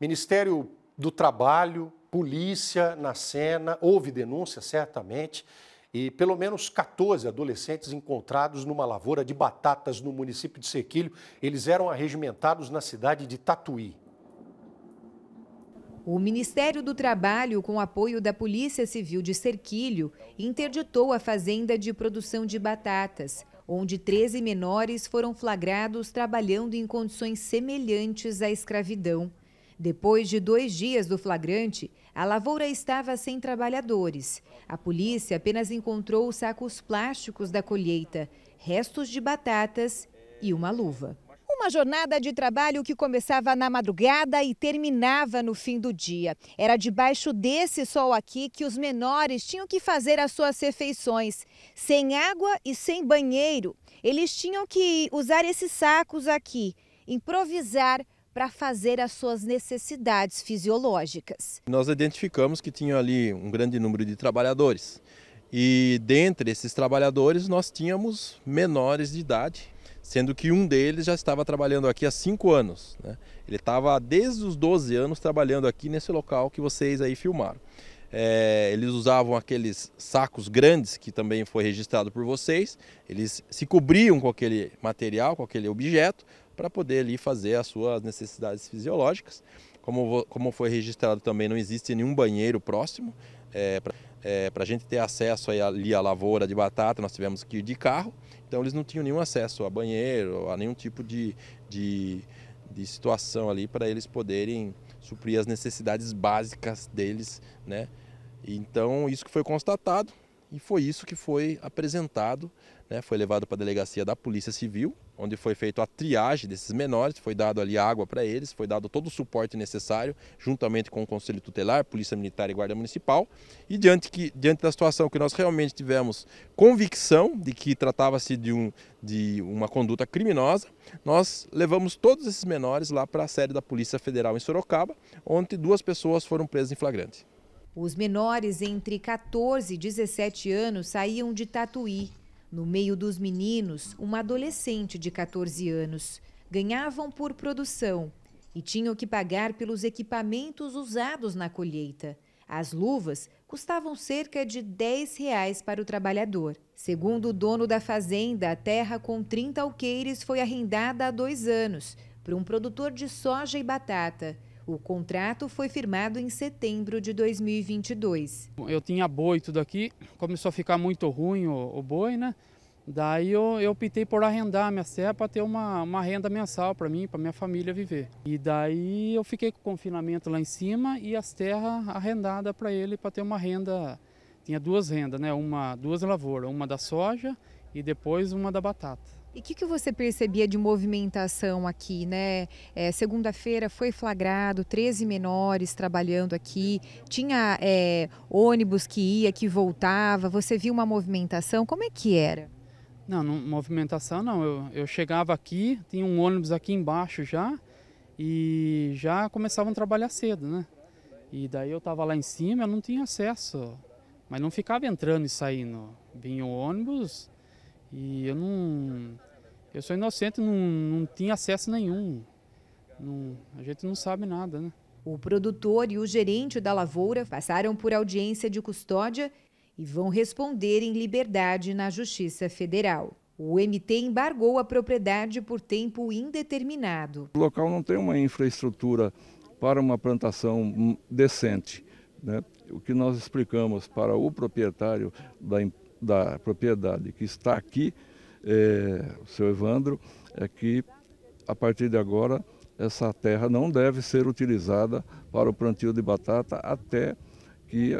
Ministério do Trabalho, polícia na cena, houve denúncia, certamente, e pelo menos 14 adolescentes encontrados numa lavoura de batatas no município de Sequilho. Eles eram arregimentados na cidade de Tatuí. O Ministério do Trabalho, com apoio da Polícia Civil de Serquilho, interditou a fazenda de produção de batatas, onde 13 menores foram flagrados trabalhando em condições semelhantes à escravidão. Depois de dois dias do flagrante, a lavoura estava sem trabalhadores. A polícia apenas encontrou sacos plásticos da colheita, restos de batatas e uma luva. Uma jornada de trabalho que começava na madrugada e terminava no fim do dia. Era debaixo desse sol aqui que os menores tinham que fazer as suas refeições, sem água e sem banheiro. Eles tinham que usar esses sacos aqui, improvisar para fazer as suas necessidades fisiológicas. Nós identificamos que tinha ali um grande número de trabalhadores. E dentre esses trabalhadores, nós tínhamos menores de idade, sendo que um deles já estava trabalhando aqui há cinco anos. Né? Ele estava desde os 12 anos trabalhando aqui nesse local que vocês aí filmaram. É, eles usavam aqueles sacos grandes que também foi registrado por vocês. Eles se cobriam com aquele material, com aquele objeto, para poder ali fazer as suas necessidades fisiológicas. Como, como foi registrado também, não existe nenhum banheiro próximo. É, pra... É, para a gente ter acesso aí ali à lavoura de batata, nós tivemos que ir de carro, então eles não tinham nenhum acesso a banheiro, a nenhum tipo de, de, de situação ali para eles poderem suprir as necessidades básicas deles, né? Então isso que foi constatado e foi isso que foi apresentado, né? Foi levado para a delegacia da Polícia Civil onde foi feita a triagem desses menores, foi dado ali água para eles, foi dado todo o suporte necessário, juntamente com o Conselho Tutelar, Polícia Militar e Guarda Municipal. E diante, que, diante da situação que nós realmente tivemos convicção de que tratava-se de, um, de uma conduta criminosa, nós levamos todos esses menores lá para a sede da Polícia Federal em Sorocaba, onde duas pessoas foram presas em flagrante. Os menores entre 14 e 17 anos saíam de Tatuí no meio dos meninos, uma adolescente de 14 anos. Ganhavam por produção e tinham que pagar pelos equipamentos usados na colheita. As luvas custavam cerca de 10 reais para o trabalhador. Segundo o dono da fazenda, a terra com 30 alqueires foi arrendada há dois anos para um produtor de soja e batata. O contrato foi firmado em setembro de 2022. Eu tinha boi tudo aqui, começou a ficar muito ruim o, o boi, né? Daí eu, eu, optei por arrendar minha serra para ter uma, uma renda mensal para mim, para minha família viver. E daí eu fiquei com o confinamento lá em cima e as terras arrendadas para ele para ter uma renda. Tinha duas rendas, né? Uma, duas lavouras, uma da soja e depois uma da batata. E o que, que, você percebia de movimentação aqui, né? É, Segunda-feira foi flagrado 13 menores trabalhando aqui, tinha é, ônibus que ia, que voltava, você viu uma movimentação, como é que era? Não, não movimentação não, eu, eu chegava aqui, tinha um ônibus aqui embaixo já, e já começavam a trabalhar cedo, né? E daí eu estava lá em cima, eu não tinha acesso, mas não ficava entrando e saindo, vinha o ônibus e eu não. Eu sou inocente, não, não tinha acesso nenhum. Não, a gente não sabe nada, né? O produtor e o gerente da lavoura passaram por audiência de custódia e vão responder em liberdade na Justiça Federal. O MT embargou a propriedade por tempo indeterminado. O local não tem uma infraestrutura para uma plantação decente. Né? O que nós explicamos para o proprietário da, da propriedade que está aqui, é, o senhor Evandro, é que a partir de agora essa terra não deve ser utilizada para o plantio de batata até que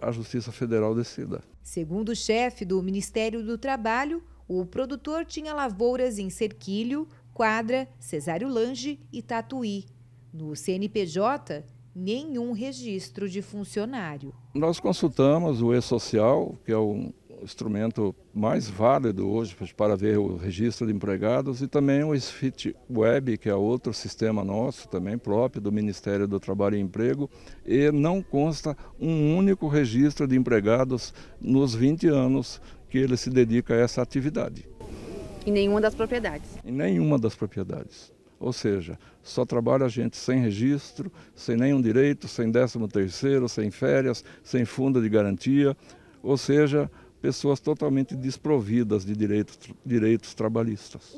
a Justiça Federal decida. Segundo o chefe do Ministério do Trabalho, o produtor tinha lavouras em Serquilho, Quadra, Cesário Lange e Tatuí. No CNPJ, nenhum registro de funcionário. Nós consultamos o E-Social, que é um, instrumento mais válido hoje para ver o registro de empregados e também o SFIT Web, que é outro sistema nosso, também próprio do Ministério do Trabalho e Emprego, e não consta um único registro de empregados nos 20 anos que ele se dedica a essa atividade. Em nenhuma das propriedades? Em nenhuma das propriedades. Ou seja, só trabalha a gente sem registro, sem nenhum direito, sem décimo terceiro, sem férias, sem fundo de garantia. Ou seja, pessoas totalmente desprovidas de direitos, direitos trabalhistas.